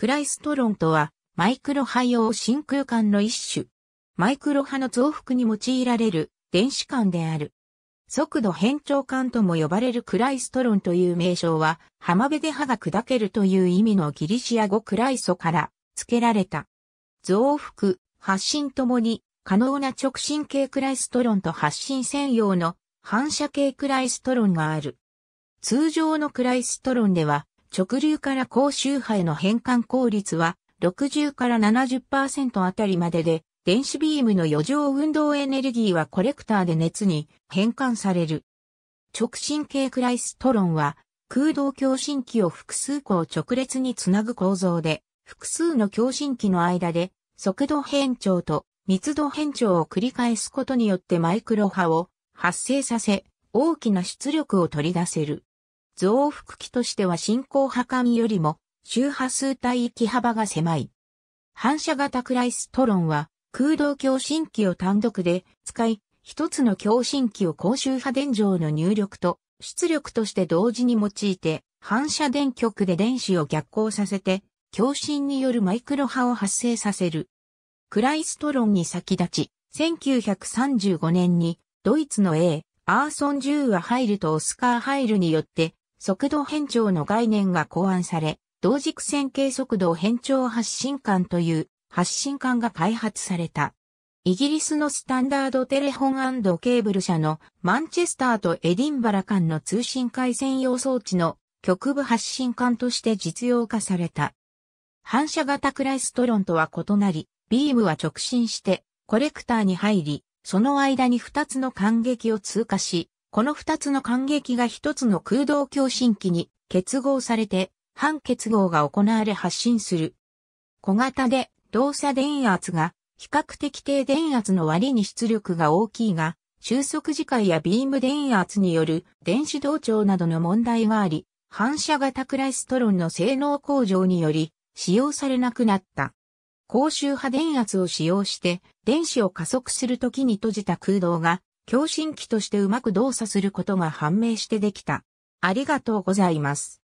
クライストロンとは、マイクロ波用真空管の一種。マイクロ波の増幅に用いられる電子管である。速度変調管とも呼ばれるクライストロンという名称は、浜辺で歯が砕けるという意味のギリシア語クライソから付けられた。増幅、発信ともに可能な直進系クライストロンと発信専用の反射系クライストロンがある。通常のクライストロンでは直流から高周波への変換効率は60から70%あたりまでで、電子ビームの余剰運動エネルギーはコレクターで熱に変換される。直進系クライストロンは空洞共振器を複数個を直列につなぐ構造で、複数の共振器の間で速度変調と密度変調を繰り返すことによってマイクロ波を発生させ、大きな出力を取り出せる。増幅器としては進行波間よりも周波数帯域幅が狭い。反射型クライストロンは空洞共振器を単独で使い、一つの共振器を高周波電場の入力と出力として同時に用いて、反射電極で電子を逆行させて、共振によるマイクロ波を発生させる。クライストロンに先立ち、1935年にドイツの A、アーソン・ジューア・ハイルとオスカー・ハイルによって速度変調の概念が考案され、同軸線形速度変調発信管という発信管が開発された。イギリスのスタンダードテレフォンケーブル社のマンチェスターとエディンバラ間の通信回線用装置の局部発信管として実用化された。反射型クライストロンとは異なり、ビームは直進してコレクターに入り、その間に2つの間隙を通過し、この二つの間隙が一つの空洞共振器に結合されて、反結合が行われ発信する。小型で動作電圧が比較的低電圧の割に出力が大きいが、収束時間やビーム電圧による電子同調などの問題があり、反射型クライストロンの性能向上により使用されなくなった。高周波電圧を使用して電子を加速するときに閉じた空洞が共振器としてうまく動作することが判明してできた。ありがとうございます。